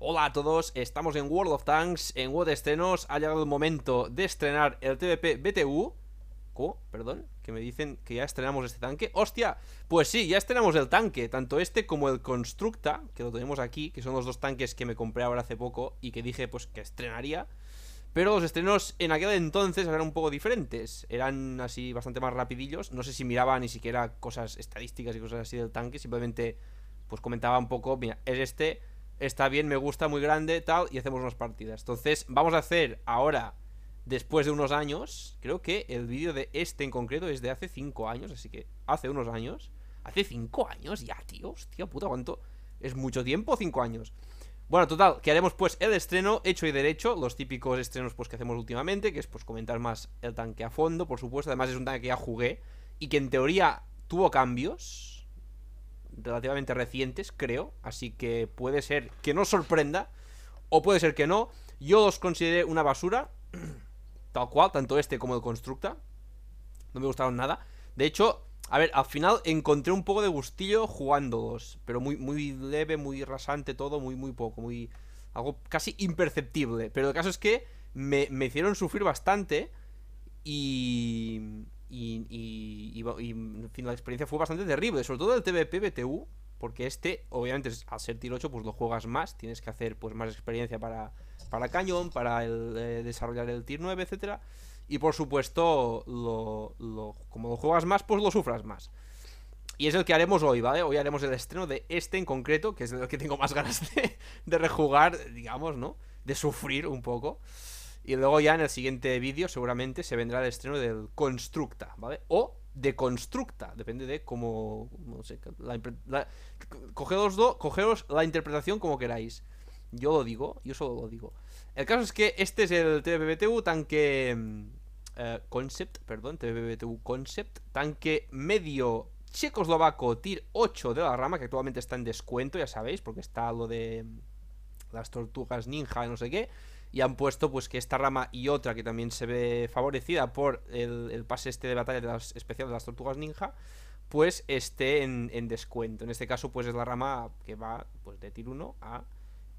Hola a todos, estamos en World of Tanks, en World Estrenos. Ha llegado el momento de estrenar el TBP BTU. ¿Cómo? ¿Perdón? Que me dicen que ya estrenamos este tanque. ¡Hostia! Pues sí, ya estrenamos el tanque. Tanto este como el Constructa, que lo tenemos aquí, que son los dos tanques que me compré ahora hace poco y que dije pues que estrenaría. Pero los estrenos en aquel entonces eran un poco diferentes. Eran así bastante más rapidillos. No sé si miraba ni siquiera cosas estadísticas y cosas así del tanque. Simplemente pues comentaba un poco, mira, es este está bien, me gusta, muy grande, tal, y hacemos unas partidas. Entonces, vamos a hacer ahora, después de unos años, creo que el vídeo de este en concreto es de hace 5 años, así que hace unos años. Hace 5 años ya, tío, hostia puta, ¿cuánto? Es mucho tiempo, 5 años. Bueno, total, que haremos pues el estreno hecho y derecho, los típicos estrenos pues que hacemos últimamente, que es pues comentar más el tanque a fondo, por supuesto, además es un tanque que ya jugué y que en teoría tuvo cambios, relativamente recientes, creo. Así que puede ser que no sorprenda. O puede ser que no. Yo los consideré una basura. Tal cual, tanto este como el Constructa. No me gustaron nada. De hecho, a ver, al final encontré un poco de gustillo jugándolos. Pero muy, muy leve, muy rasante todo, muy, muy poco. Muy. Algo casi imperceptible. Pero el caso es que me, me hicieron sufrir bastante. Y. Y, en fin, la experiencia fue bastante terrible, sobre todo el TBP BTU, porque este, obviamente, al ser tier 8, pues lo juegas más, tienes que hacer pues más experiencia para, para cañón, para el, eh, desarrollar el tier 9, etcétera Y por supuesto, lo, como lo juegas más, pues lo sufras más. Y es el que haremos hoy, ¿vale? Hoy haremos el estreno de este en concreto, que es el que tengo más ganas de, de rejugar, digamos, ¿no? De sufrir un poco. Y luego ya en el siguiente vídeo seguramente se vendrá el estreno del Constructa, ¿vale? O de Constructa, depende de cómo... No sé, la, la, cogeros, la interpretación como queráis. Yo lo digo, yo solo lo digo. El caso es que este es el TBBTU tanque... Mm, eh, concept, perdón, TBBTU Concept, tanque medio checoslovaco Tier 8 de la rama, que actualmente está en descuento, ya sabéis, porque está lo de mm, las tortugas ninja, no sé qué y han puesto pues que esta rama y otra que también se ve favorecida por el, pase este de batalla de especial de las tortugas ninja, pues esté en, descuento. En este caso pues es la rama que va pues de tier 1 a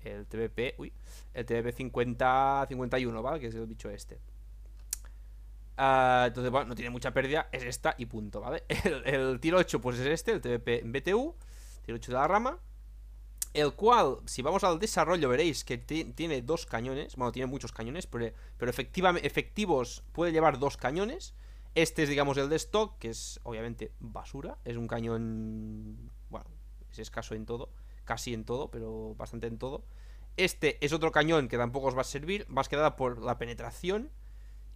el TBP, uy, el TBP 50, 51, ¿vale? Que es el bicho este. Ah, entonces, bueno, no tiene mucha pérdida, es esta y punto, ¿vale? El, tiro 8 pues es este, el TBP BTU, tiro 8 de la rama el cual, si vamos al desarrollo, veréis que tiene dos cañones, bueno, tiene muchos cañones, pero, pero efectivamente, efectivos puede llevar dos cañones. Este es, digamos, el de stock, que es obviamente basura, es un cañón, bueno, es escaso en todo, casi en todo, pero bastante en todo. Este es otro cañón que tampoco os va a servir, más que nada por la penetración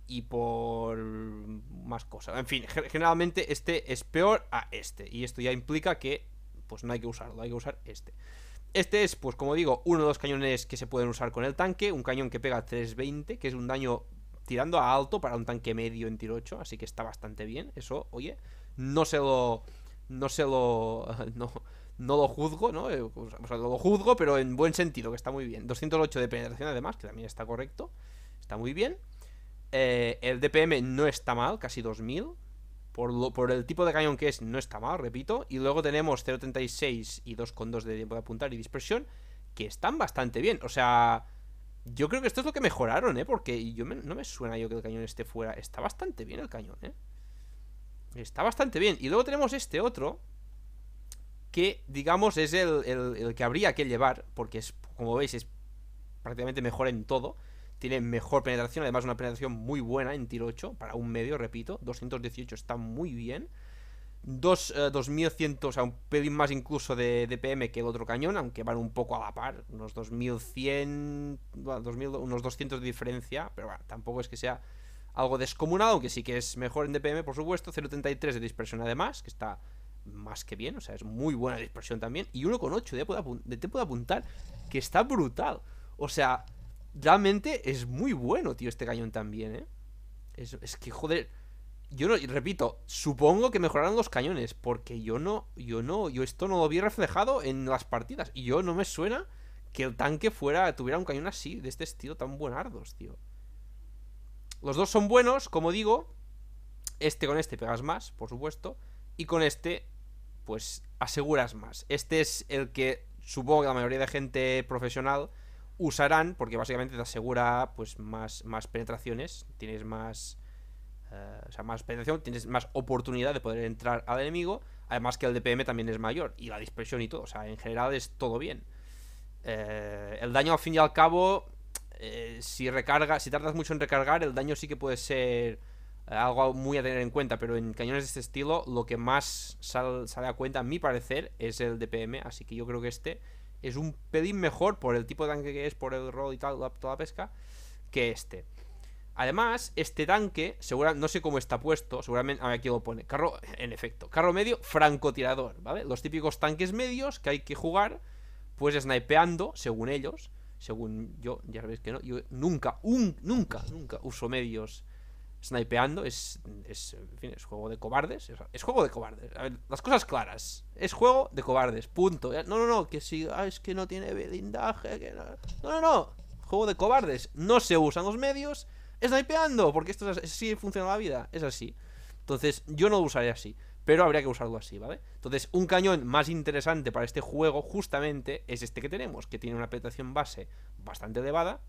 y por más cosas. En fin, generalmente este es peor a este, y esto ya implica que pues no hay que usarlo, hay que usar este. Este es, pues como digo, uno de los cañones que se pueden usar con el tanque, un cañón que pega 320, que es un daño tirando a alto para un tanque medio en tiro 8, así que está bastante bien. Eso, oye, no se lo. No se lo. No, lo juzgo, ¿no? Eh, o sea, lo juzgo, pero en buen sentido, que está muy bien. 208 de penetración, además, que también está correcto. Está muy bien. Eh, el DPM no está mal, casi 2000 por, el tipo de cañón que es, no está mal, repito. Y luego tenemos 0.36 y 2.2 de tiempo de apuntar y dispersión, que están bastante bien. O sea, yo creo que esto es lo que mejoraron, ¿eh? Porque yo no me suena yo que el cañón esté fuera. Está bastante bien el cañón, ¿eh? Está bastante bien. Y luego tenemos este otro, que digamos es el, el que habría que llevar, porque es, como veis, es prácticamente mejor en todo tiene mejor penetración, además una penetración muy buena en tiro 8, para un medio, repito, 218 está muy bien. 2100, eh, o sea, un pelín más incluso de DPM que el otro cañón, aunque van un poco a la par, unos 2100, unos 200 de diferencia, pero bueno, tampoco es que sea algo descomunado, aunque sí que es mejor en DPM, por supuesto, 0.33 de dispersión además, que está más que bien, o sea, es muy buena dispersión también, y 1.8 de tiempo de apuntar, que está brutal, o sea, realmente es muy bueno, tío, este cañón también, ¿eh? Es, que, joder. Yo no, repito, supongo que mejoraron los cañones, porque yo no, yo no, yo esto no lo vi reflejado en las partidas. Y yo no me suena que el tanque fuera, tuviera un cañón así, de este estilo tan buenardos, tío. Los dos son buenos, como digo. Este con este pegas más, por supuesto. Y con este, pues aseguras más. Este es el que supongo que la mayoría de gente profesional usarán, porque básicamente te asegura pues más, más penetraciones, tienes más, eh, o sea, más penetración, tienes más oportunidad de poder entrar al enemigo, además que el DPM también es mayor, y la dispersión y todo, o sea, en general es todo bien. Eh, el daño al fin y al cabo, eh, si recarga, si tardas mucho en recargar, el daño sí que puede ser algo muy a tener en cuenta, pero en cañones de este estilo lo que más sale a cuenta, a mi parecer, es el DPM, así que yo creo que este es un pedín mejor por el tipo de tanque que es, por el rol y tal, toda la pesca, que este. Además, este tanque, Seguramente no sé cómo está puesto, seguramente, a ver, aquí lo pone, carro, en efecto, carro medio, francotirador, ¿vale? Los típicos tanques medios que hay que jugar, pues snipeando, según ellos, según yo, ya sabéis que no, yo nunca, un, nunca, nunca uso medios snipeando. Es, es, en fin, es juego de cobardes. Es, juego de cobardes. A ver, las cosas claras. Es juego de cobardes. Punto. No, no, no. Que si ah, es que no tiene blindaje. no. no, no, Juego de cobardes. No se usan los medios. Snipeando. Porque esto es así funciona la vida. Es así. Entonces, yo no lo usaré así. Pero habría que usarlo así, ¿vale? Entonces, un cañón más interesante para este juego justamente es este que tenemos, que tiene una penetración base bastante elevada,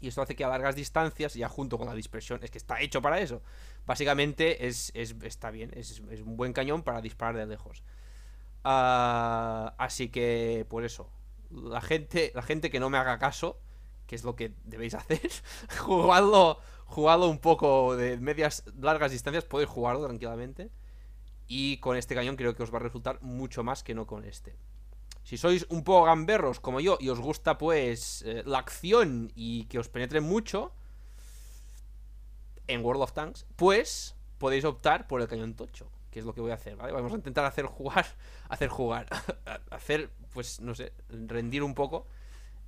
y esto hace que a largas distancias, ya junto con la dispersión, es que está hecho para eso. Básicamente es, está bien, es, un buen cañón para disparar de lejos. Ah, así que, por pues eso, la gente, la gente que no me haga caso, que es lo que debéis hacer, jugadlo, un poco de medias, largas distancias, podéis jugarlo tranquilamente. Y con este cañón creo que os va a resultar mucho más que no con este. Si sois un poco gamberros como yo y os gusta pues eh, la acción y que os penetre mucho en World of Tanks, pues podéis optar por el cañón tocho, que es lo que voy a hacer, ¿vale? Vamos a intentar hacer jugar, hacer jugar, hacer, pues no sé, rendir un poco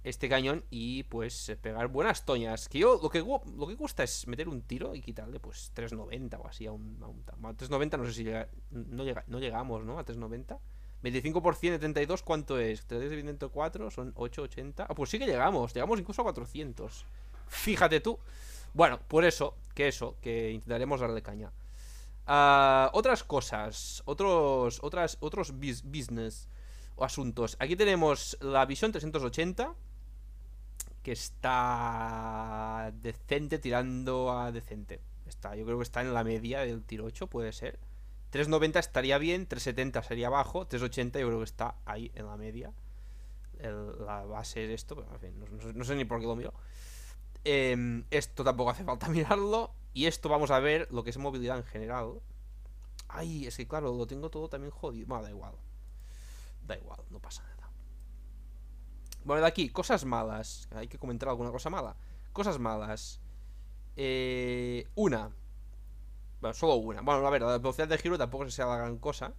este cañón y pues eh, pegar buenas toñas. Que yo lo que, lo que gusta es meter un tiro y quitarle pues 390 o así a un, a a 390 no sé si no, llega, no llegamos, ¿no? A 390. 25% de 32, ¿cuánto es? 3 dividido 4 son 880. Ah, pues sí que llegamos, llegamos incluso a 400. Fíjate tú. Bueno, por eso, que eso, que intentaremos darle caña. Ah, otras cosas, otros, otras, otros business o asuntos. Aquí tenemos la visión 380, que está decente tirando a decente. Está, yo creo que está en la media del tiro 8, puede ser. 3.90 estaría bien, 3.70 sería bajo, 3.80 yo creo que está ahí en la media. la base es esto, en fin, no, sé ni por qué lo miro. Em, esto tampoco hace falta mirarlo. Y esto vamos a ver lo que es movilidad en general. Ay, es que claro, lo tengo todo también jodido. Bueno, da igual. Da igual, no pasa nada. Bueno, de aquí, cosas malas. Hay que comentar alguna cosa mala. Cosas malas. Eh, una, solo una. Bueno, a ver, la velocidad de giro tampoco se sea la gran cosa.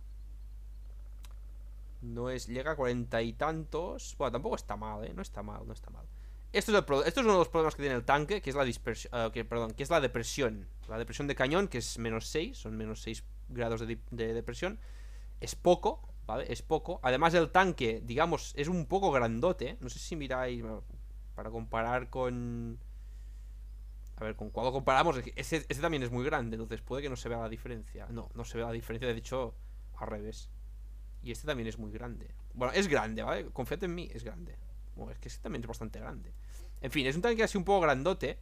No es. Llega a cuarenta y tantos. Bueno, tampoco está mal, ¿eh? No está mal, no está mal. Esto es, uno de los problemas que tiene el tanque, que es la dispersión. Eh, que, perdón, que es la depresión. La depresión de cañón, que es menos 6, son menos 6 grados de, de depresión. Es poco, ¿vale? Es poco. Además, el tanque, digamos, es un poco grandote. No sé si miráis. Para comparar con. A ver, ¿con cuándo comparamos? este también es muy grande, entonces puede que no se vea la diferencia. No, no se vea la diferencia, de hecho, al revés. Y este también es muy grande. Bueno, es grande, ¿vale? Confíate en mí, es grande. es que este también es bastante grande. En fin, es un tanque así un poco grandote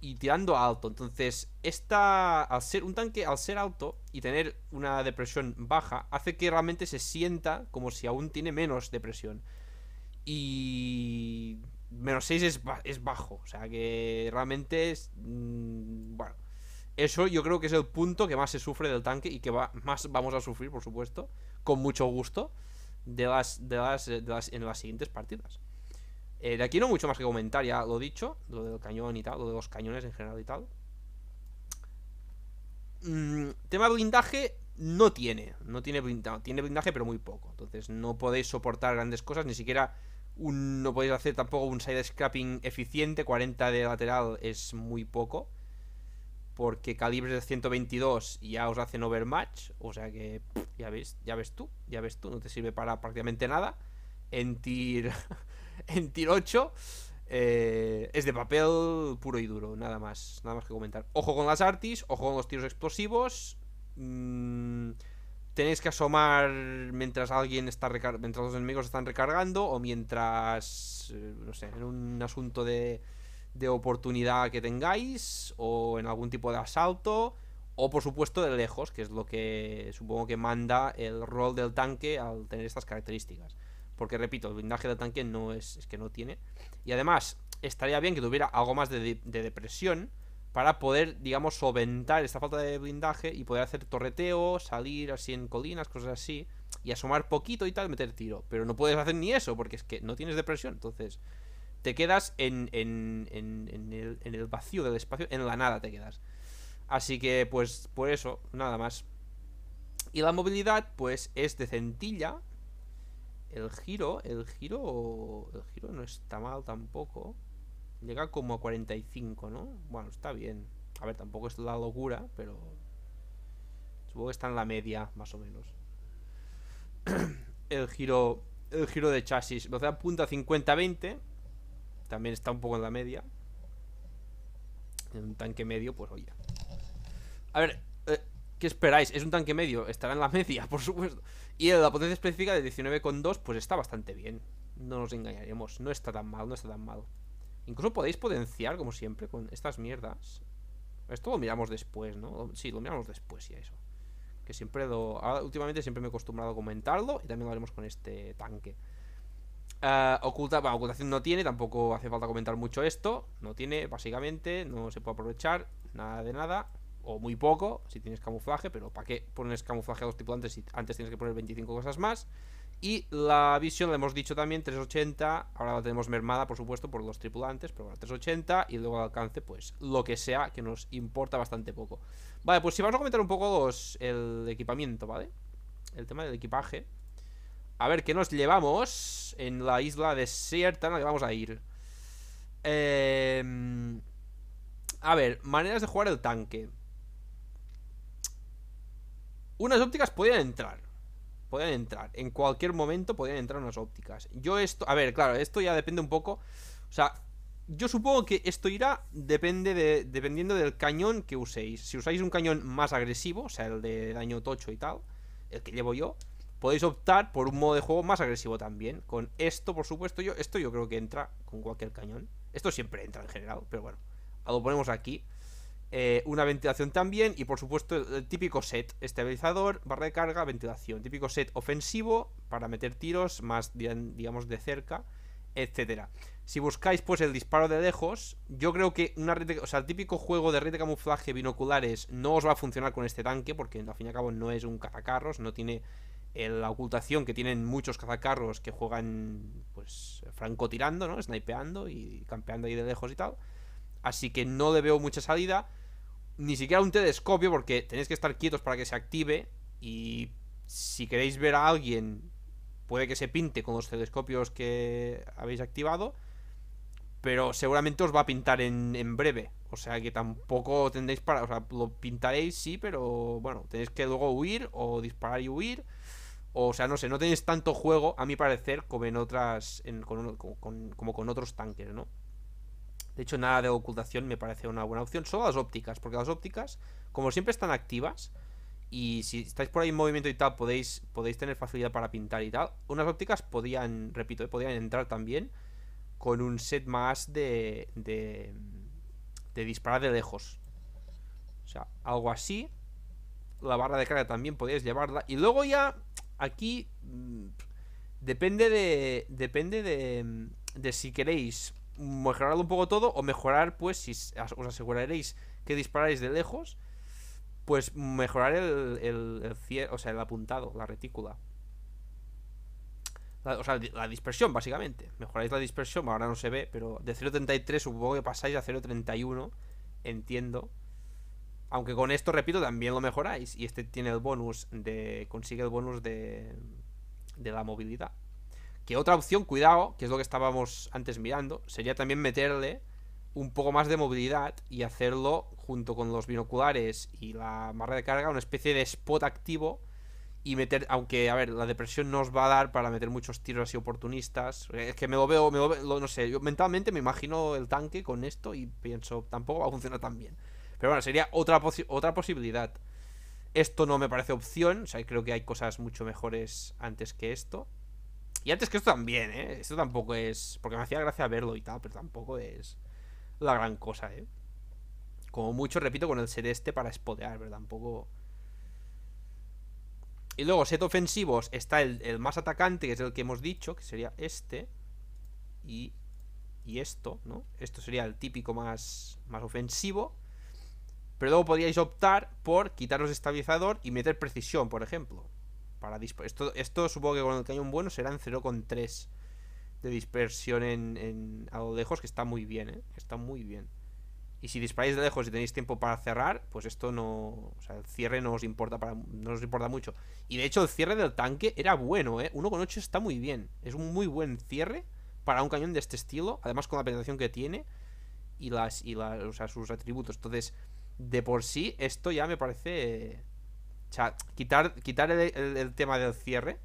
y tirando alto. Entonces, esta, al ser un tanque, al ser alto y tener una depresión baja, hace que realmente se sienta como si aún tiene menos depresión. Y menos 6 es, bajo. O sea que realmente es. Mm, bueno. Eso yo creo que es el punto que más se sufre del tanque y que más vamos a sufrir, por supuesto, con mucho gusto, de las, de las, eh, en las siguientes partidas. Eh, de aquí no mucho más que comentar, ya lo dicho, lo del cañón y tal, lo de los cañones en general y tal. Mm, tema blindaje no tiene, no tiene blindaje, tiene blindaje pero muy poco. Entonces no podéis soportar grandes cosas, ni siquiera no podéis hacer tampoco un side scrapping eficiente. 40 de lateral es muy poco. Porque calibres de 122 ya os hacen overmatch. O sea que ya ves, ya ves tú, ya ves tú, no te sirve para prácticamente nada. En tir, en 8 eh, es de papel puro y duro, nada más, nada más que comentar. Ojo con las artis, ojo con los tiros explosivos. Mmm, tenéis que asomar mientras alguien está mientras los enemigos están recargando o mientras eh, no sé, en un asunto de, de oportunidad que tengáis o en algún tipo de asalto o por supuesto de lejos, que es lo que supongo que manda el rol del tanque al tener estas características. Porque repito, el blindaje del tanque no es, es que no tiene. Y además, estaría bien que tuviera algo más de, de depresión para poder, digamos, solventar esta falta de blindaje y poder hacer torreteo, salir así en colinas, cosas así, y asomar poquito y tal, meter tiro. Pero no puedes hacer ni eso, porque es que no tienes depresión, entonces te quedas en, en, el, en el vacío del espacio, en la nada te quedas. Así que, pues, por eso, nada más. Y la movilidad, pues, es de centilla. El giro, el giro, el giro no está mal tampoco. Llega como a 45, ¿no? Bueno, está bien. A ver, tampoco es la locura, pero... Supongo que está en la media, más o menos. el giro el giro de chasis. apunta punta 50-20. También está un poco en la media. En un tanque medio, pues oye. A ver, eh, ¿qué esperáis? Es un tanque medio, estará en la media, por supuesto. Y la potencia específica de 19,2, pues está bastante bien. No nos engañaremos, no está tan mal, no está tan mal. Incluso podéis potenciar, como siempre, con estas mierdas. Esto lo miramos después, ¿no? Sí, lo miramos después y eso. Que siempre lo... últimamente siempre me he acostumbrado a comentarlo y también lo haremos con este tanque. Ah, ocultación no tiene, tampoco hace falta comentar mucho esto. No tiene, básicamente, no se puede aprovechar, nada de nada. O muy poco, si tienes camuflaje, pero ¿para qué pones camuflaje a los antes si antes tienes que poner 25 cosas más? Y la visión, le hemos dicho también, 380. Ahora la tenemos mermada, por supuesto, por los tripulantes, pero bueno, 380. Y luego el alcance, pues lo que sea, que nos importa bastante poco. Vale, pues si vamos a comentar un poco el equipamiento, ¿vale? El tema del equipaje. A ver, ¿qué nos llevamos en la isla desierta en la que vamos a ir? Em, a ver, maneras de jugar el tanque. Unas ópticas pueden entrar. Podían entrar. En cualquier momento podían entrar unas ópticas. Yo esto. A ver, claro, esto ya depende un poco. O sea, yo supongo que esto irá depende de, dependiendo del cañón que uséis. Si usáis un cañón más agresivo, o sea, el de daño tocho y tal, el que llevo yo, podéis optar por un modo de juego más agresivo también. Con esto, por supuesto, yo esto yo creo que entra con cualquier cañón. Esto siempre entra en general, pero bueno, lo ponemos aquí. Eh, una ventilación también y por supuesto el típico set, estabilizador, barra de carga, ventilación, típico set ofensivo para meter tiros más digamos de cerca, etcétera. Si buscáis pues el disparo de lejos, yo creo que una red o sea, el típico juego de red de camuflaje binoculares no os va a funcionar con este tanque porque al fin y al cabo no es un cazacarros, no tiene eh, la ocultación que tienen muchos cazacarros que juegan pues francotirando, ¿no? Snipeando y campeando ahí de lejos y tal así que no le veo mucha salida. Ni siquiera un telescopio, porque tenéis que estar quietos para que se active. Y si queréis ver a alguien, puede que se pinte con los telescopios que habéis activado. Pero seguramente os va a pintar en, breve. O sea que tampoco tendréis para. O sea, lo pintaréis, sí, pero bueno, tenéis que luego huir o disparar y huir. O, sea, no sé, no tenéis tanto juego, a mi parecer, como en otras. como con otros tanques, ¿no? De hecho, nada de ocultación me parece una buena opción. Solo las ópticas, porque las ópticas, como siempre, están activas. Y si estáis por ahí en movimiento y tal, podéis, podéis tener facilidad para pintar y tal. Unas ópticas podían, repito, podrían eh, podían entrar también con un set más de, de, disparar de lejos. O sea, algo así. La barra de carga también podéis llevarla. Y luego ya, aquí, mm, depende de, depende de, de si queréis Mejorar un poco todo o mejorar, pues, si os aseguraréis que disparáis de lejos, pues mejorar el, el, o sea, el apuntado, la retícula. o sea, la dispersión, básicamente. Mejoráis la dispersión, ahora no se ve, pero de 0.33 supongo que pasáis a 0.31, entiendo. Aunque con esto, repito, también lo mejoráis. Y este tiene el bonus de. Consigue el bonus de. De la movilidad. Que otra opción, cuidado, que es lo que estábamos antes mirando, sería también meterle un poco más de movilidad y hacerlo junto con los binoculares y la barra de carga, una especie de spot activo y meter, aunque, a ver, la depresión no va a dar para meter muchos tiros así oportunistas. Es que me lo veo, no sé, yo mentalmente me imagino el tanque con esto y pienso, tampoco va a funcionar tan bien. Pero bueno, sería otra, otra posibilidad. Esto no me parece opción, o sea, creo que hay cosas mucho mejores antes que esto. Y antes que esto también, ¿eh? Esto tampoco es. Porque me hacía gracia verlo y tal, pero tampoco es la gran cosa, ¿eh? Como mucho, repito, con el este para spodear, ¿verdad? tampoco. Y luego, set ofensivos, está el, más atacante, que es el que hemos dicho, que sería este. Y, y esto, ¿no? Esto sería el típico más, más ofensivo. Pero luego podríais optar por quitaros estabilizador y meter precisión, por ejemplo para esto, esto supongo que con el cañón bueno serán 0,3 de dispersión en, a lo lejos, que está muy bien, ¿eh? Está muy bien. Y si disparáis de lejos y tenéis tiempo para cerrar, pues esto no. O sea, el cierre no os importa para, no importa mucho. Y de hecho, el cierre del tanque era bueno, ¿eh? 1,8 está muy bien. Es un muy buen cierre para un cañón de este estilo. Además, con la penetración que tiene y las. Y sus atributos. Entonces, de por sí, esto ya me parece sea, quitar, el, tema del cierre,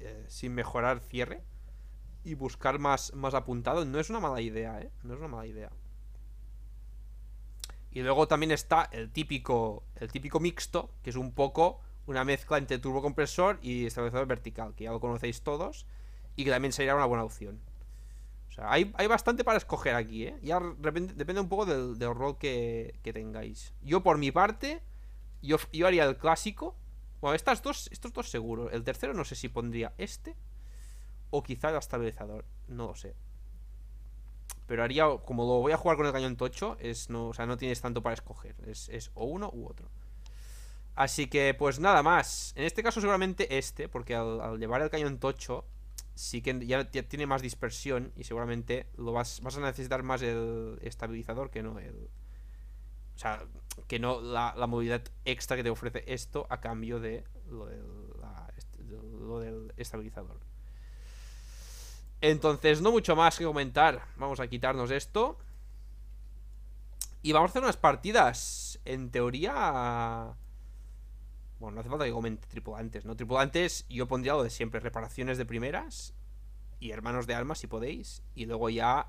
eh, sin mejorar cierre, y buscar más, más apuntado, no es una mala idea, ¿eh? No es una mala idea. Y luego también está el típico, el típico mixto, que es un poco una mezcla entre turbocompresor y estabilizador vertical, que ya lo conocéis todos, y que también sería una buena opción. O sea, hay, bastante para escoger aquí, ¿eh? Ya depende, un poco del, rol que tengáis. Yo por mi parte yo, haría el clásico. Bueno, estas dos, estos dos seguros. El tercero no sé si pondría este. O quizá el estabilizador. No lo sé. Pero haría, como lo voy a jugar con el cañón tocho, es no, o sea, no tienes tanto para escoger. Es, o uno u otro. Así que, pues nada más. En este caso seguramente este, porque al, llevar el cañón tocho, sí que ya, tiene más dispersión y seguramente lo vas, vas a necesitar más el estabilizador que no el, o sea, que no la, movilidad extra que te ofrece esto a cambio de lo, del estabilizador. Entonces, no mucho más que comentar. Vamos a quitarnos esto. Y vamos a hacer unas partidas. En teoría... Bueno, no hace falta que comente tripulantes, ¿no? Tripulantes yo pondría lo de siempre. Reparaciones de primeras. Y hermanos de armas, si podéis. Y luego ya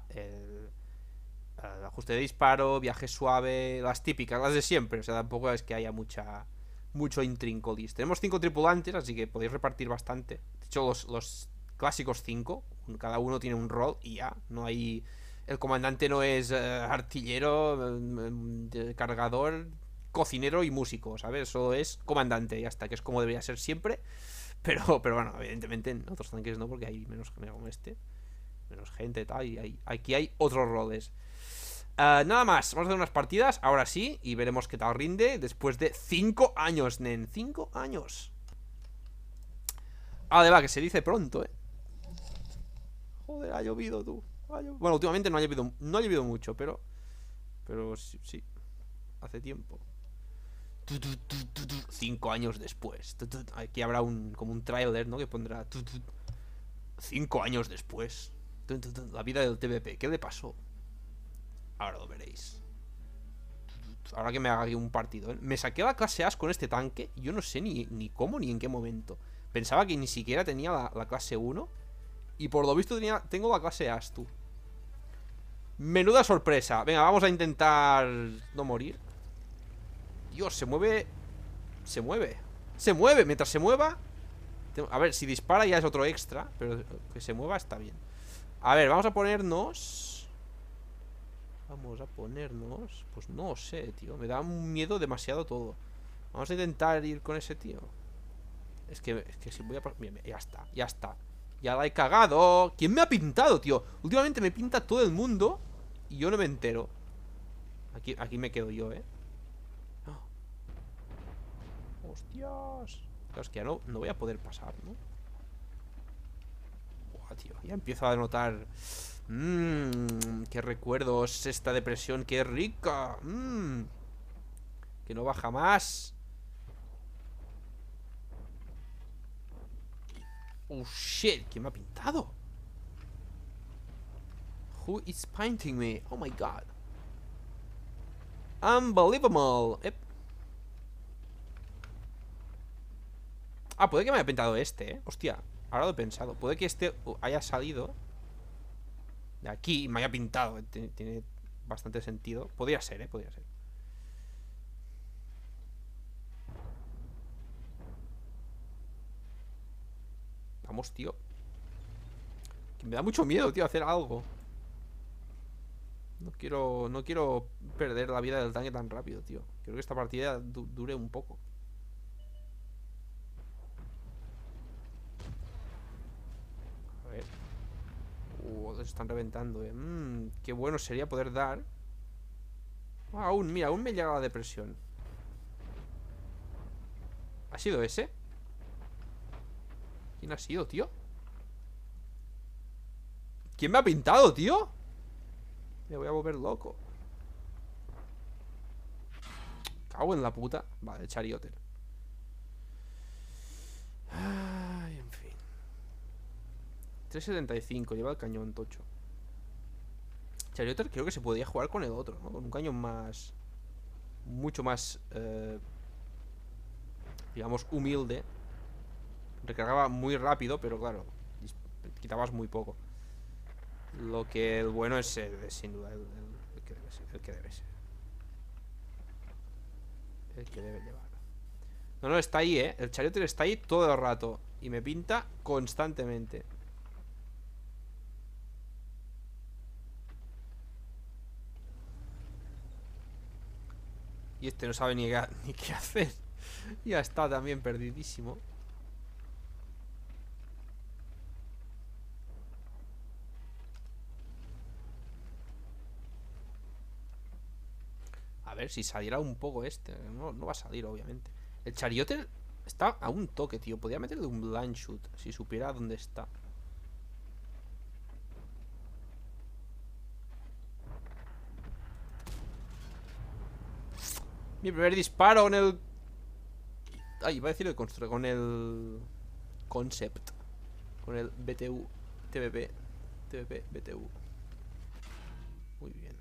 eh, ajuste de disparo, viaje suave, las típicas, las de siempre. O sea, tampoco es que haya mucha mucho intrincolis. Tenemos cinco tripulantes, así que podéis repartir bastante. De hecho, los, clásicos cinco, cada uno tiene un rol y ya, no hay... El comandante no es eh, artillero, eh, cargador, cocinero y músico, ¿sabes? Solo es comandante y hasta que es como debería ser siempre. Pero, pero bueno, evidentemente en otros tanques no, porque hay menos como este, menos gente tal, y hay, aquí hay otros roles. Ah, nada más, vamos a hacer unas partidas, ahora sí, y veremos qué tal rinde después de 5 años, nen, 5 años. Ah, de va, que se dice pronto, eh. Joder, ha llovido, tú. Bueno, últimamente no ha llovido, no ha llovido mucho, pero... Pero sí, hace tiempo. 5 años después. Aquí habrá un como un trailer, ¿no? Que pondrá... 5 años después. La vida del TBP ¿qué le pasó? Ahora lo veréis. Ahora que me haga aquí un partido. ¿eh? Me saqué la clase As con este tanque. Yo no sé ni, cómo ni en qué momento. Pensaba que ni siquiera tenía la, clase 1. Y por lo visto tenía, tengo la clase As, tú. Menuda sorpresa. Venga, vamos a intentar no morir. Dios, se mueve... Se mueve. Se mueve. Mientras se mueva... A ver, si dispara ya es otro extra. Pero que se mueva está bien. A ver, vamos a ponernos... Vamos a ponernos... Pues no sé, tío. Me da un miedo demasiado todo. Vamos a intentar ir con ese tío. Es que, que si voy a... ya está, ya está. Ya la he cagado. ¿Quién me ha pintado, tío? Últimamente me pinta todo el mundo y yo no me entero. Aquí, aquí me quedo yo, ¿eh? ¡Ah! ¡Hostias! es que ya no, no voy a poder pasar, ¿no? Buah, tío. Ya empiezo a notar... Mmm, qué recuerdos esta depresión, qué rica. Mmm, que no baja más. Oh shit, ¿quién me ha pintado? Who is painting me? Oh my god. Unbelievable. Ah, puede que me haya pintado este, eh. Hostia, ahora lo he pensado. Puede que este haya salido aquí me haya pintado. Eh, tiene bastante sentido. Podría ser, ¿eh? Podría ser. Vamos, tío. Que me da mucho miedo, tío, hacer algo. No quiero, no quiero perder la vida del tanque tan rápido, tío. Quiero que esta partida dure un poco. se están reventando. Eh. Mmm qué bueno sería poder dar. Ah, aún, mira, aún me llega la depresión. ¿Ha sido ese? ¿Quién ha sido, tío? ¿Quién me ha pintado, tío? Me voy a volver loco. Cago en la puta. Vale, Chariotel. Ah. 3.75, lleva el cañón tocho. charioter creo que se podía jugar con el otro, ¿no? Con un cañón más... Mucho más... Eh, digamos, humilde. Recargaba muy rápido, pero claro, quitabas muy poco. Lo que el bueno es, sin duda, el, que debe ser, el que debe ser. llevar. No, no, está ahí, ¿eh? El charioter está ahí todo el rato. Y me pinta constantemente. Y este no sabe ni, qué hacer. ya está también perdidísimo. A ver si saliera un poco este. No, no va a salir, obviamente. El chariote está a un toque, tío. Podría meterle un blind shoot si supiera dónde está. Mi primer disparo en el... Ay, va a decir el Con el... Concept. Con el BTU. TBP. TBP, BTU. Muy bien.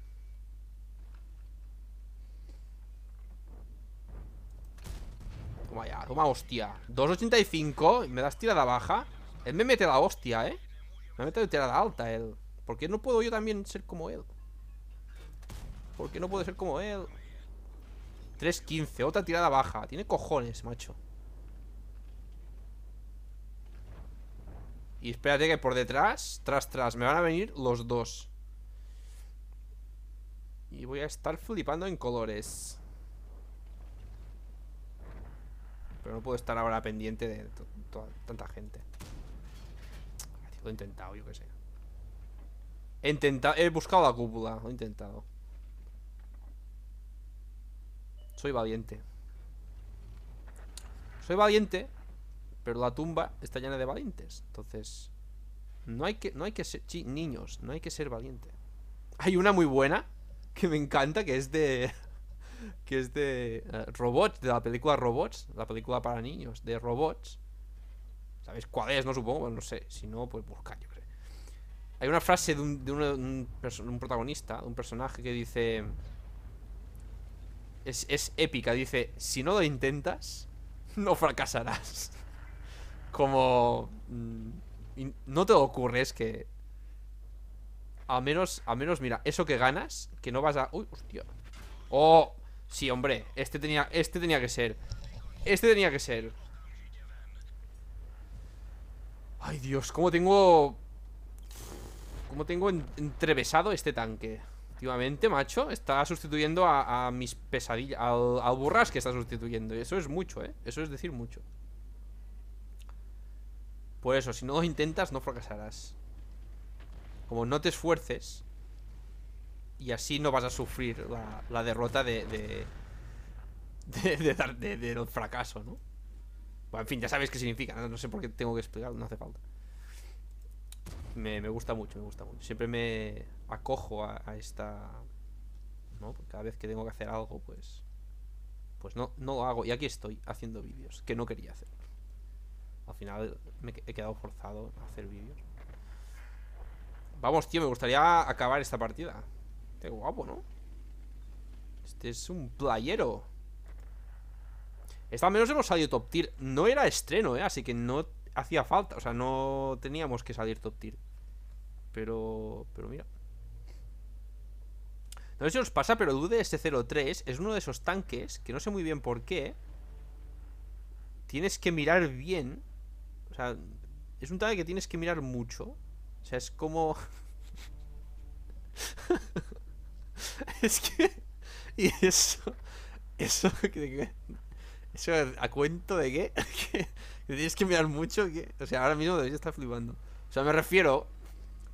Toma ya, toma hostia. 2.85 y me das tirada baja. Él me mete la hostia, ¿eh? Me mete la tirada alta, él. ¿Por qué no puedo yo también ser como él? ¿Por qué no puedo ser como él? 3.15, otra tirada baja Tiene cojones, macho Y espérate que por detrás, tras, tras Me van a venir los dos Y voy a estar flipando en colores Pero no puedo estar ahora pendiente de tanta gente Lo he intentado, yo qué sé He intentado, he buscado la cúpula Lo he intentado Soy valiente Soy valiente Pero la tumba está llena de valientes Entonces No hay que, no hay que ser... Sí, niños, no hay que ser valiente Hay una muy buena Que me encanta, que es de... que es de eh, Robots, de la película Robots La película para niños, de Robots ¿Sabéis cuál es? No supongo, no sé Si no, pues busca. yo creo hay una frase de, un, de, un, un, un, protagonista, de un personaje que dice, es, épica. Dice, si no lo intentas, no fracasarás. Como... Mm, no te ocurre, es que... A menos, a menos, mira, eso que ganas, que no vas a... Uy, hostia. Oh, sí, hombre, este tenía, este tenía que ser. Este tenía que ser. Ay, Dios, cómo tengo... Cómo tengo entrevesado este tanque. Últimamente, macho, está sustituyendo a, mis pesadillas, al, burras que está sustituyendo. Y eso es mucho, ¿eh? Eso es decir mucho. Por eso, si no lo intentas, no fracasarás. Como no te esfuerces, y así no vas a sufrir la, derrota de de, de, de, fracaso, ¿no? Bueno, en fin, ya sabes qué significa, no, no sé por qué tengo que explicar, no hace falta me, gusta mucho, me gusta mucho. Siempre me acojo a, esta. ¿no? cada vez que tengo que hacer algo, pues. Pues no, no lo hago. Y aquí estoy haciendo vídeos que no quería hacer. Al final me he quedado forzado a hacer vídeos. Vamos, tío, me gustaría acabar esta partida. Qué guapo, ¿no? Este es un playero. Esta al menos hemos salido top tier. No era estreno, ¿eh? Así que no hacía falta, o sea, no teníamos que salir top tier. Pero, pero mira. No sé si os pasa, pero Dude este 03 es uno de esos tanques que no sé muy bien por qué. Tienes que mirar bien. O sea, es un tanque que tienes que mirar mucho. O sea, es como... es que... Y eso... Eso... ¿Eso a cuento de qué? ¿Que tienes que mirar mucho? O sea, ahora mismo debéis estar flipando. O sea, me refiero.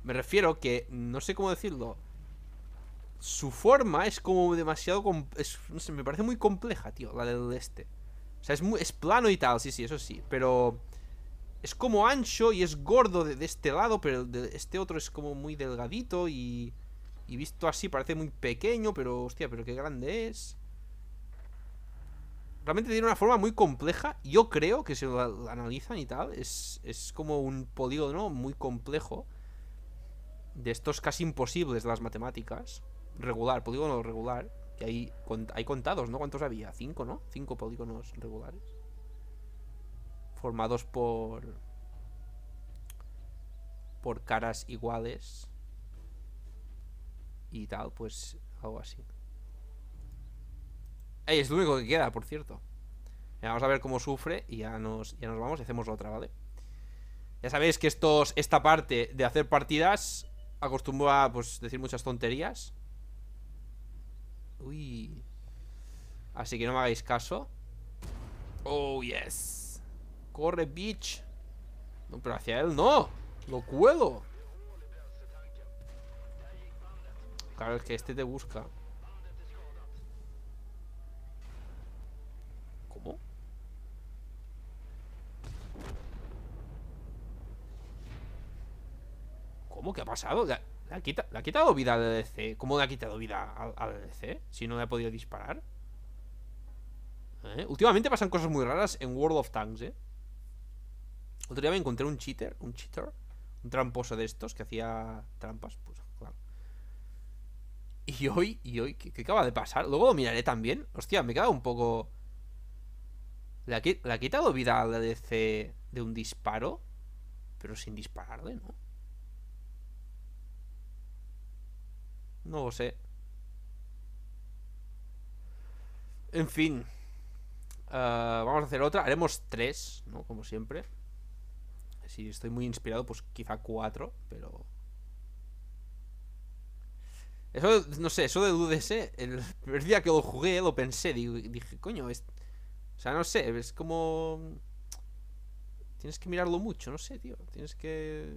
Me refiero que. No sé cómo decirlo. Su forma es como demasiado. Es, no sé, me parece muy compleja, tío. La del este. O sea, es, muy, es plano y tal, sí, sí, eso sí. Pero. Es como ancho y es gordo de, este lado, pero de este otro es como muy delgadito y. Y visto así parece muy pequeño, pero hostia, pero qué grande es realmente tiene una forma muy compleja. Yo creo que si lo analizan y tal, es, como un polígono muy complejo. De estos casi imposibles de las matemáticas. Regular, polígono regular. Que hay, hay contados, ¿no? ¿Cuántos había? Cinco, ¿no? Cinco polígonos regulares. Formados por... Por caras iguales. Y tal, pues algo así es lo único que queda, por cierto. vamos a ver cómo sufre y ya nos, nos vamos y hacemos otra, ¿vale? Ya sabéis que estos, esta parte de hacer partidas acostumbro a pues, decir muchas tonterías. Uy. Así que no me hagáis caso. Oh, yes. Corre, bitch. No, pero hacia él no. Lo puedo Claro, es que este te busca. ¿Cómo? ¿Qué ha pasado? ¿Le ha, quitado, vida al DLC? ¿Cómo le ha quitado vida al, al Si no le ha podido disparar. ¿Eh? Últimamente pasan cosas muy raras en World of Tanks, ¿eh? Otro día me encontré un cheater, un cheater, un tramposo de estos que hacía trampas, pues claro. Y hoy, y hoy, ¿qué, acaba de pasar? Luego lo miraré también. Hostia, me he quedado un poco... ¿Le ha, quitado vida al DLC de un disparo? Pero sin dispararle, ¿no? No lo sé. En fin. Ah, vamos a hacer otra. Haremos tres, ¿no? Como siempre. Si estoy muy inspirado, pues quizá cuatro, pero... Eso, no sé, eso de dudes ¿eh? el primer día que lo jugué lo pensé, dije, coño, es... O sea, no sé, es como... Tienes que mirarlo mucho, no sé, tío. Tienes que...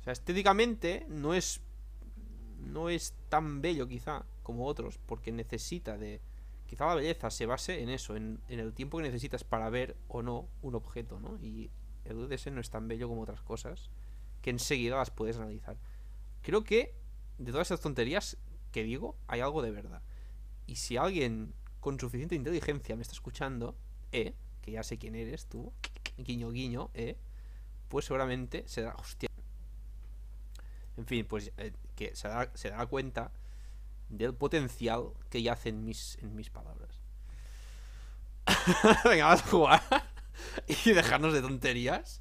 O sea, estéticamente no es no es tan bello quizá como otros, porque necesita de... Quizá la belleza se base en eso, en, el tiempo que necesitas para ver o no un objeto, ¿no? Y el UDS no es tan bello como otras cosas, que enseguida las puedes analizar. Creo que de todas esas tonterías que digo, hay algo de verdad. Y si alguien con suficiente inteligencia me está escuchando, eh, que ya sé quién eres tú, guiño guiño, eh, pues seguramente será, hostia. En fin, pues eh, se da, cuenta del potencial que yace en mis, en mis palabras. Venga, vamos a jugar y dejarnos de tonterías.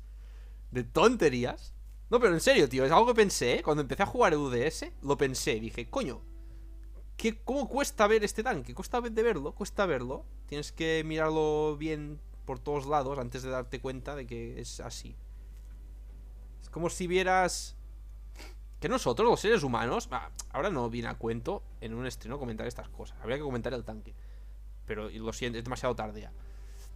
De tonterías. No, pero en serio, tío, es algo que pensé. ¿eh? Cuando empecé a jugar UDS, e lo pensé. Dije, coño, ¿cómo cuesta ver este tanque? ¿Cuesta de verlo? ¿Cuesta verlo? Tienes que mirarlo bien por todos lados antes de darte cuenta de que es así. Es como si vieras que nosotros, los seres humanos, ahora no viene a cuento en un estreno comentar estas cosas. Habría que comentar el tanque. Pero lo siento, es demasiado tarde ya.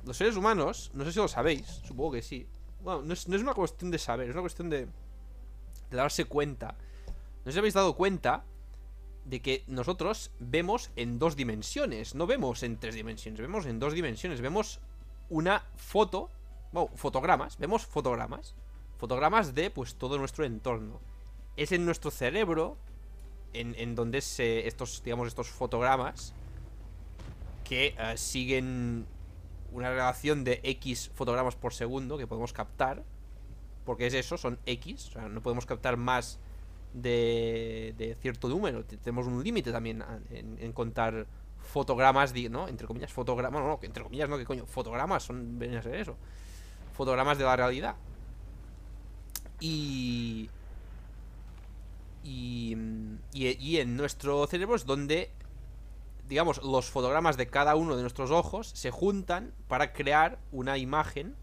Los seres humanos, no sé si lo sabéis, supongo que sí. Bueno, no es, una cuestión de saber, es una cuestión de, de darse cuenta. No os habéis dado cuenta de que nosotros vemos en dos dimensiones, no vemos en tres dimensiones, vemos en dos dimensiones, vemos una foto, bueno, fotogramas, vemos fotogramas, fotogramas de pues todo nuestro entorno es en nuestro cerebro, en, donde se, estos, digamos, estos fotogramas que eh, siguen una relación de X fotogramas por segundo que podemos captar, porque es eso, son X, o sea, no podemos captar más de, de cierto número, tenemos un límite también ah, en, contar fotogramas, ¿no? Entre comillas, fotogramas, no, no, entre comillas, no, qué coño, fotogramas son, venía a ser eso, fotogramas de la realidad. Y Mm, eh, y, en nuestro cerebro es donde, digamos, los fotogramas de cada uno de nuestros ojos se juntan para crear una imagen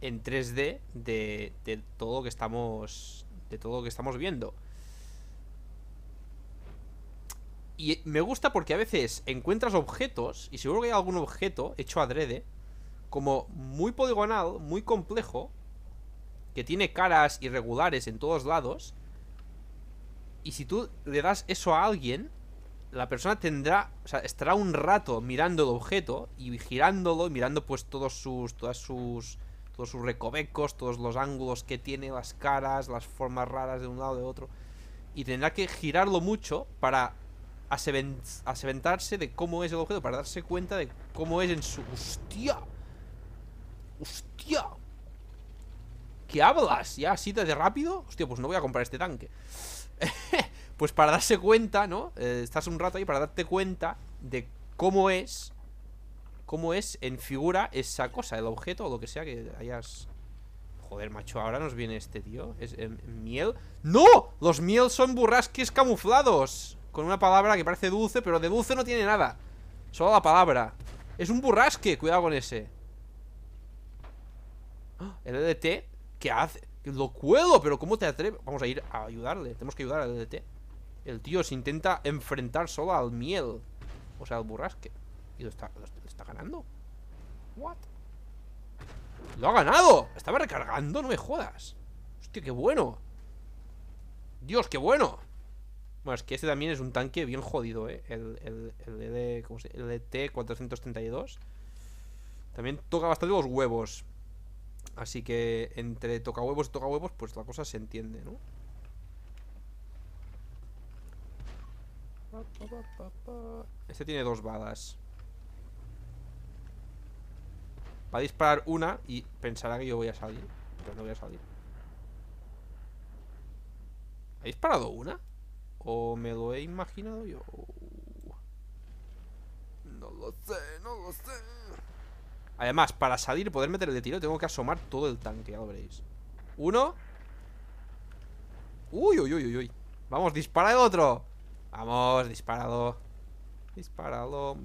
en 3D de, todo lo que estamos de todo lo que estamos viendo. Y me gusta porque a veces encuentras objetos, y seguro que hay algún objeto hecho adrede, como muy poligonal, muy complejo, que tiene caras irregulares en todos lados, y si tú le das eso a alguien, la persona tendrá, o sea, estará un rato mirando el objeto y girándolo, mirando pues todos sus, todas sus, todos sus recovecos, todos los ángulos que tiene, las caras, las formas raras de un lado de otro. Y tendrá que girarlo mucho para aseventarse de cómo es el objeto, para darse cuenta de cómo es en su... ¡Hostia! ¡Hostia! ¿Qué hablas? ¿Ya así de rápido? Hostia, pues no voy a comprar este tanque. pues para darse cuenta, ¿no? Eh, estás un rato ahí para darte cuenta de cómo es, cómo es en figura esa cosa, el objeto o lo que sea que hayas... Joder, macho, ahora nos viene este tío. ¿Es em, miel? ¡No! Los miel son burrasques camuflados. Con una palabra que parece dulce, pero de dulce no tiene nada. Solo la palabra. Es un burrasque, cuidado con ese. ¡Ah! El LT, e ¿qué hace? Lo puedo, pero ¿cómo te atreves? Vamos a ir a ayudarle, tenemos que ayudar al DT El tío se intenta enfrentar solo al miel O sea, al burrasque Y lo está, lo está ganando What? ¡Lo ha ganado! Estaba recargando, no me jodas Hostia, qué bueno Dios, qué bueno Bueno, es que este también es un tanque bien jodido, eh El, el, el, el 432 También toca bastante los huevos Así que entre toca huevos y toca huevos, pues la cosa se entiende, ¿no? Este tiene dos balas. Va a disparar una y pensará que yo voy a salir. Pero no voy a salir. ¿Ha disparado una? ¿O me lo he imaginado yo? No lo sé, no lo sé. Además, para salir y poder meter el de tiro Tengo que asomar todo el tanque, ya lo veréis Uno Uy, uy, uy, uy, uy Vamos, dispara el otro Vamos, disparado Disparado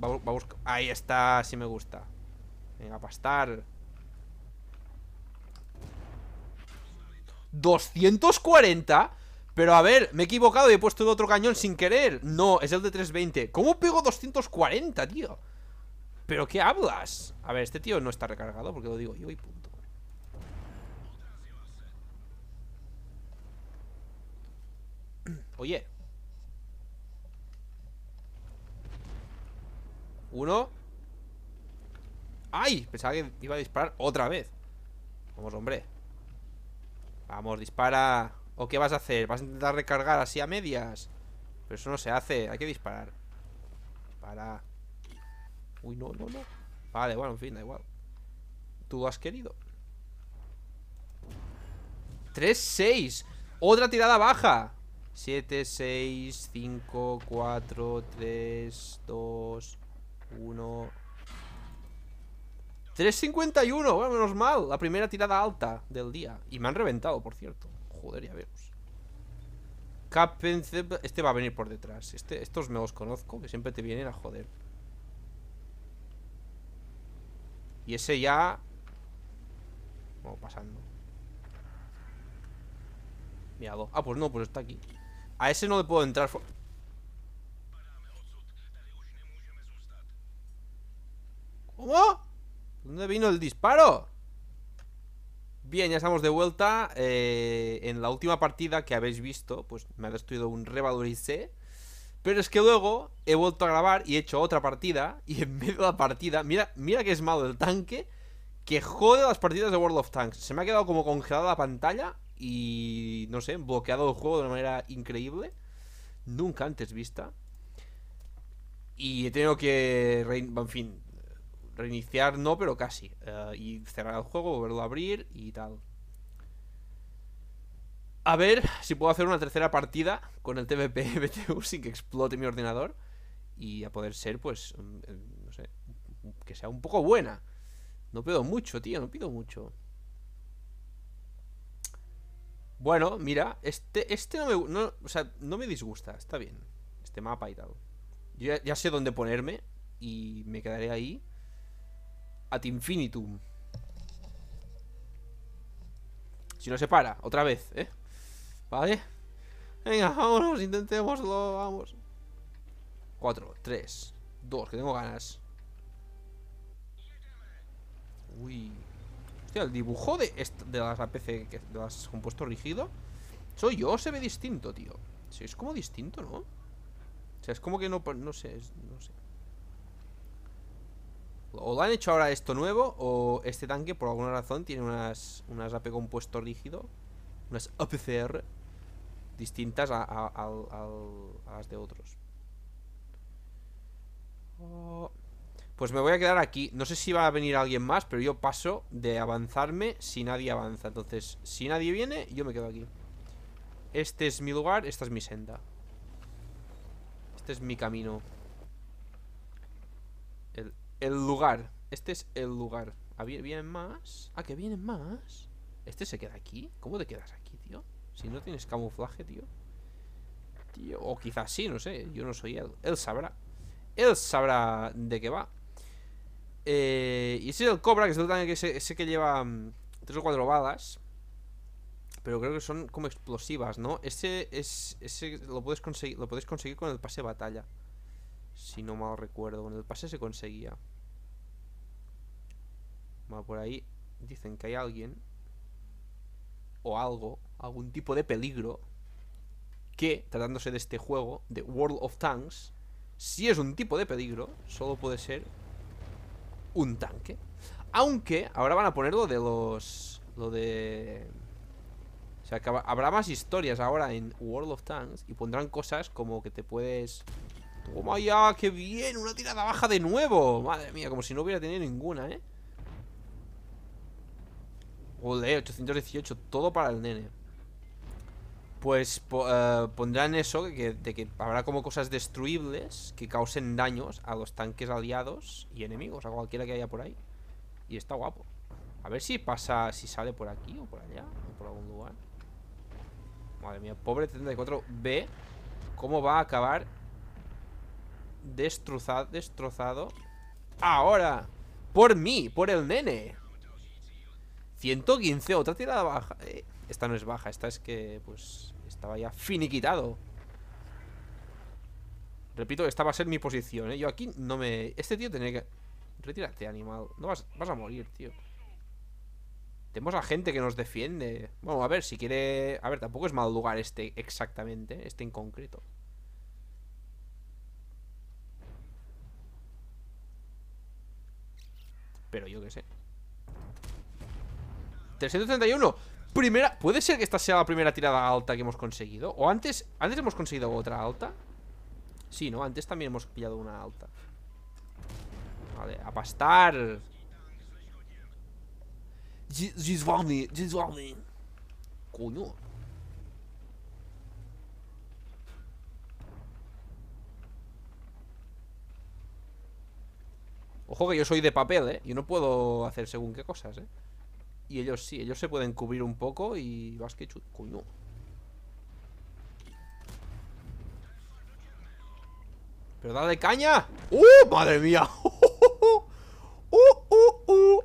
Ahí está, si me gusta Venga, pastar 240 Pero a ver, me he equivocado y he puesto el otro cañón sin querer No, es el de 320 ¿Cómo pego 240, tío? ¿Pero qué hablas? A ver, este tío no está recargado porque lo digo yo y punto. Oye. Uno. ¡Ay! Pensaba que iba a disparar otra vez. Vamos, hombre. Vamos, dispara. ¿O qué vas a hacer? ¿Vas a intentar recargar así a medias? Pero eso no se hace. Hay que disparar. Dispara. Uy, no, no, no Vale, bueno, en fin, da igual Tú has querido 3, 6 Otra tirada baja 7, 6, 5, 4, 3, 2, 1 3.51, bueno, menos mal La primera tirada alta del día Y me han reventado, por cierto Joder, ya vemos Este va a venir por detrás este, Estos me los conozco, que siempre te vienen a joder Y ese ya... Vamos pasando Mira, dos Ah, pues no, pues está aquí A ese no le puedo entrar ¿Cómo? ¿Dónde vino el disparo? Bien, ya estamos de vuelta eh, En la última partida que habéis visto Pues me ha destruido un revalorice pero es que luego he vuelto a grabar y he hecho otra partida. Y en medio de la partida, mira, mira que es malo el tanque. Que jode las partidas de World of Tanks. Se me ha quedado como congelada la pantalla. Y no sé, bloqueado el juego de una manera increíble. Nunca antes vista. Y he tenido que. En fin, reiniciar no, pero casi. Eh, y cerrar el juego, volverlo a abrir y tal. A ver si puedo hacer una tercera partida con el TPP BTU sin que explote mi ordenador. Y a poder ser, pues, mm, eh, no sé, que sea un poco buena. No pido mucho, tío, no pido mucho. Bueno, mira, este, este no me. o sea, no me disgusta, está bien. Este mapa y tal. Yo ya, ya sé dónde ponerme. Y me quedaré ahí. At infinitum. Si no se para, otra vez, ¿eh? ¿Vale? Venga, vámonos, intentémoslo, vamos. 4, 3, 2, que tengo ganas. Uy. Hostia, el dibujo de, de las APC, de las compuesto rígido, soy yo, se ve distinto, tío. es como distinto, ¿no? O sea, es como que no, no sé, no sé. O lo han hecho ahora esto nuevo, o este tanque por alguna razón tiene unas, unas AP compuesto rígido, unas APCR distintas a, las de otros. Oh. Pues me voy a quedar aquí. No sé si va a venir alguien más, pero yo paso de avanzarme si nadie avanza. Entonces, si nadie viene, yo me quedo aquí. Este es mi lugar, esta es mi senda. Este es mi camino. El, lugar. Este es el lugar. Ah, ¿Vienen más? Ah, que vienen más. ¿Este se queda aquí? ¿Cómo te quedas aquí? Si no tienes camuflaje, tío. Tío, o quizás sí, no sé. Yo no soy él. Él sabrá. Él sabrá de qué va. Eh, y ese es el Cobra, que es el que que lleva mm, tres o cuatro balas. Pero creo que son como explosivas, ¿no? Ese, es, ese lo, puedes conseguir, lo puedes conseguir con el pase de batalla. Si no mal recuerdo. Con el pase se conseguía. Va por ahí. Dicen que hay alguien. O algo algún tipo de peligro que, tratándose de este juego, de World of Tanks, si es un tipo de peligro, solo puede ser un tanque. Aunque ahora van a poner lo de los... Lo de... O sea, que habrá más historias ahora en World of Tanks y pondrán cosas como que te puedes... ¡Toma ya! ¡Qué bien! ¡Una tirada baja de nuevo! Madre mía, como si no hubiera tenido ninguna, ¿eh? Ole, 818, todo para el nene pues eh, pondrán eso, que, de que habrá como cosas destruibles que causen daños a los tanques aliados y enemigos, a cualquiera que haya por ahí. Y está guapo. A ver si pasa, si sale por aquí o por allá, o por algún lugar. Madre mía, pobre 34B. ¿Cómo va a acabar destrozado, destrozado? Ahora, por mí, por el nene. 115, otra tirada baja. Eh. Esta no es baja, esta es que pues estaba ya finiquitado. Repito, esta va a ser mi posición, ¿eh? Yo aquí no me... Este tío tiene que... Retírate, animal. No vas, vas a morir, tío. Tenemos a gente que nos defiende. Bueno, a ver, si quiere... A ver, tampoco es mal lugar este exactamente, este en concreto. Pero yo qué sé. 331 Primera, ¿puede ser que esta sea la primera tirada alta que hemos conseguido? ¿O antes, antes hemos conseguido otra alta? Sí, ¿no? Antes también hemos pillado una alta Vale, a pastar Coño Ojo que yo soy de papel, ¿eh? Yo no puedo hacer según qué cosas, ¿eh? Y ellos sí, ellos se pueden cubrir un poco y vas que chulo. Coño. ¡Pero dale caña! ¡Uh! ¡Madre mía! ¡Uh, uh, uh, ¡Uh,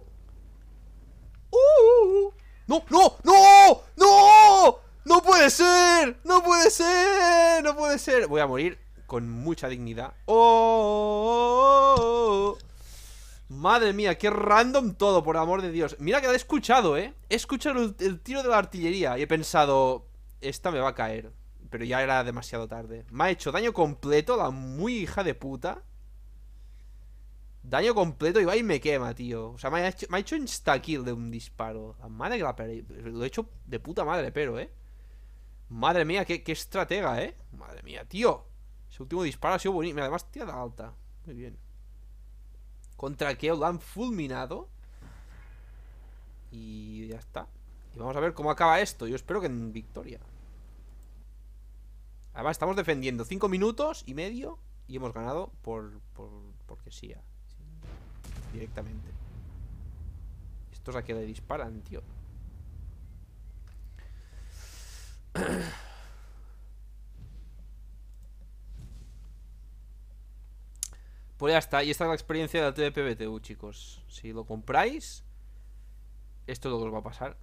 uh, uh! ¡Uh! ¡No, no, no! ¡No! ¡No puede ser! ¡No puede ser! ¡No puede ser! Voy a morir con mucha dignidad. ¡Oh! Madre mía, qué random todo, por amor de Dios. Mira que la he escuchado, ¿eh? He escuchado el, tiro de la artillería y he pensado, esta me va a caer. Pero ya era demasiado tarde. Me ha hecho daño completo, la muy hija de puta. Daño completo y va y me quema, tío. O sea, me ha hecho, insta-kill de un disparo. La madre que la Lo he hecho de puta madre, pero, ¿eh? Madre mía, qué, estratega, ¿eh? Madre mía, tío. Ese último disparo ha sido bonito. Además, tía de alta. Muy bien. Contra que lo han fulminado. Y ya está. Y vamos a ver cómo acaba esto. Yo espero que en victoria. Además, estamos defendiendo 5 minutos y medio y hemos ganado por, por porque sí, ah, directamente. Estos a que le disparan, tío. Pues ya está, y esta es la experiencia de la TVPBTU chicos. Si lo compráis, esto es os va a pasar.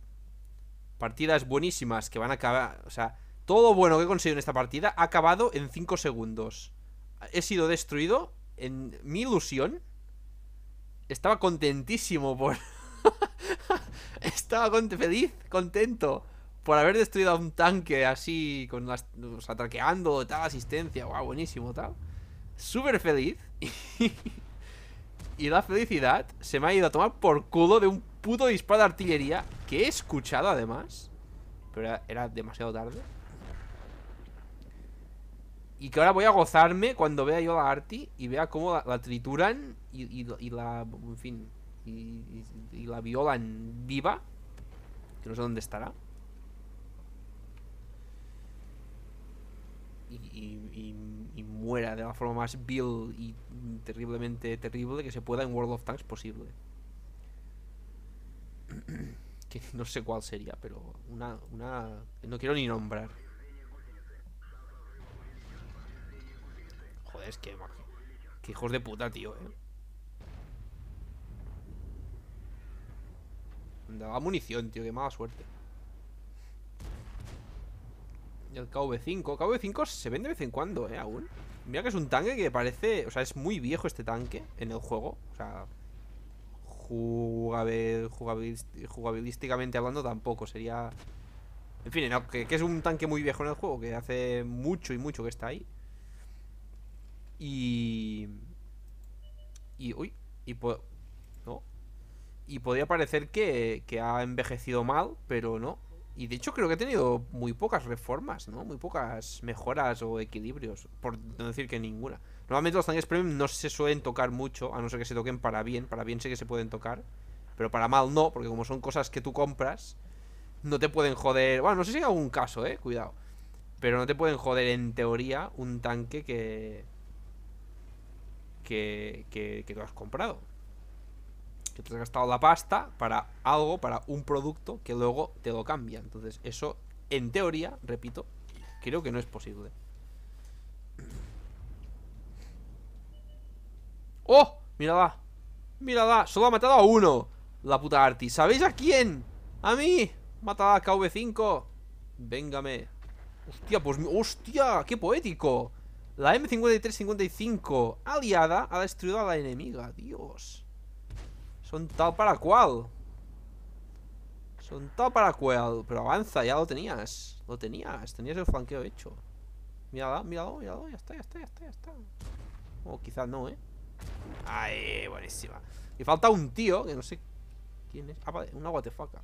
Partidas buenísimas que van a acabar. O sea, todo bueno que he conseguido en esta partida ha acabado en 5 segundos. He sido destruido en mi ilusión. Estaba contentísimo por. Estaba feliz, contento por haber destruido a un tanque así, con las, tal, asistencia, guau buenísimo, tal súper feliz. y la felicidad se me ha ido a tomar por culo de un puto disparo de artillería que he escuchado además. Pero era, demasiado tarde. Y que ahora voy a gozarme cuando vea yo la Arti y vea cómo la, trituran y, la. En fin. Y, y, la violan viva. Que no sé dónde estará. y, muera de la forma más vil y terriblemente terrible que se pueda en World of Tanks posible. Que no sé cuál sería, pero una, una no quiero ni nombrar. Joder, es que, que hijos de puta, tío, eh. daba munición, tío, que mala suerte el KV-5. KV-5 se vende de vez en cuando, ¿eh? Aún. Mira que es un tanque que parece... O sea, es muy viejo este tanque en el juego. O sea... jugabilísticamente hablando tampoco. Sería... En fin, no, que, es un tanque muy viejo en el juego. Que hace mucho y mucho que está ahí. Y... Y... Uy. Y... No. Y podría parecer que ha envejecido mal, pero no. Y de hecho creo que ha tenido muy pocas reformas, ¿no? Muy pocas mejoras o equilibrios, por no decir que ninguna. Normalmente los tanques premium no se suelen tocar mucho, a no ser que se toquen para bien. Para bien sé que se pueden tocar, pero para mal no, porque como son cosas que tú compras, no te pueden joder... Bueno, no sé si hay algún caso, ¿eh? Cuidado. Pero no te pueden joder en teoría un tanque que... Que, que, que tú has comprado que te has gastado la pasta para algo, para un producto que luego te lo cambia. Entonces, eso, en teoría, repito, creo que no es posible. ¡Oh! Mírala. Mírala. Solo ha matado a uno. La puta Arti. ¿Sabéis a quién? A mí. matada a KV5. Véngame. Hostia, pues... ¡Hostia! ¡Qué poético! La M53-55 aliada ha destruido a la enemiga. Dios. Son todo para cual. Son todo para cual. Pero avanza, ya lo tenías. Lo tenías, tenías el flanqueo hecho. mira míralo, míralo. Ya está, ya está, ya está, está. O quizás no, ¿eh? Ay, buenísima. Y falta un tío que no sé quién es. Ah, vale, una guatefaca.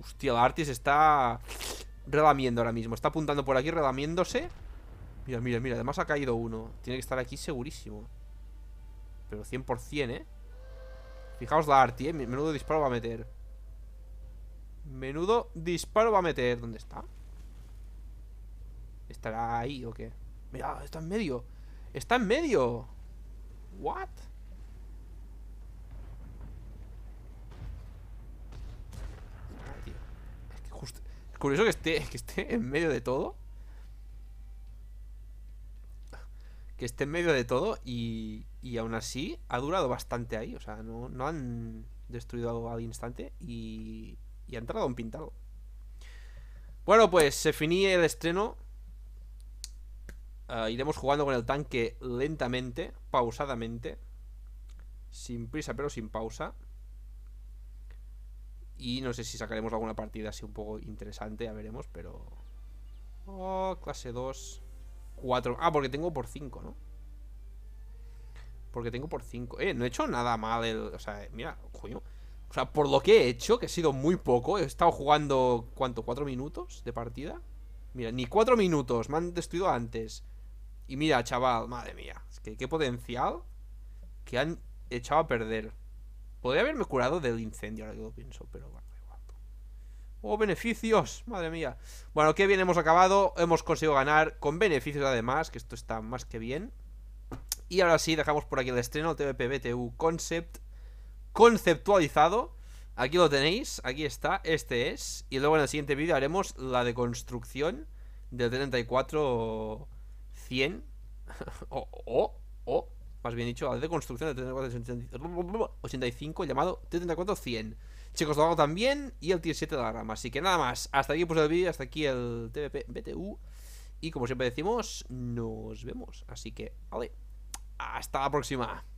Hostia, la Artis está Redamiendo ahora mismo. Está apuntando por aquí, redamiéndose Mira, mira, mira. Además ha caído uno. Tiene que estar aquí segurísimo. Pero 100%, ¿eh? Fijaos la arte, Menudo disparo va a meter. Menudo disparo va a meter. ¿Dónde está? ¿Estará ahí o qué? Mira, está en medio. Está en medio. What? Es curioso que esté, que esté en medio de todo. que esté en medio de todo y, y aún así ha durado bastante ahí. O sea, no, han destruido al instante y, y ha entrado un pintado. Bueno, pues se finía el estreno. Ah, iremos jugando con el tanque lentamente, pausadamente, sin prisa pero sin pausa. Y no sé si sacaremos alguna partida así un poco interesante, ya veremos, pero... Oh, clase 2. 4. Ah, porque tengo por 5, ¿no? Porque tengo por 5. Eh, no he hecho nada mal. El, o sea, eh, mira, coño. O sea, por lo que he hecho, que ha sido muy poco, he estado jugando, ¿cuánto? ¿4 minutos de partida? Mira, ni 4 minutos, me han destruido antes. Y mira, chaval, madre mía, es que qué potencial que han echado a perder. Podría haberme curado del incendio, ahora que lo pienso, pero bueno. ¡Oh, beneficios! ¡Madre mía! Bueno, qué bien hemos acabado. Hemos conseguido ganar con beneficios además, que esto está más que bien. Y ahora sí, dejamos por aquí el estreno, el TVPBTU Concept conceptualizado. Aquí lo tenéis, aquí está, este es. Y luego en el siguiente vídeo haremos la deconstrucción del 34 100 o, o, o, más bien dicho, la deconstrucción del 34 85 llamado T34 Chicos, hago también y el tier 7 de la rama. Así que nada más, hasta aquí pues el vídeo, hasta aquí el TBP BTU. Y como siempre decimos, nos vemos. Así que, vale, hasta la próxima.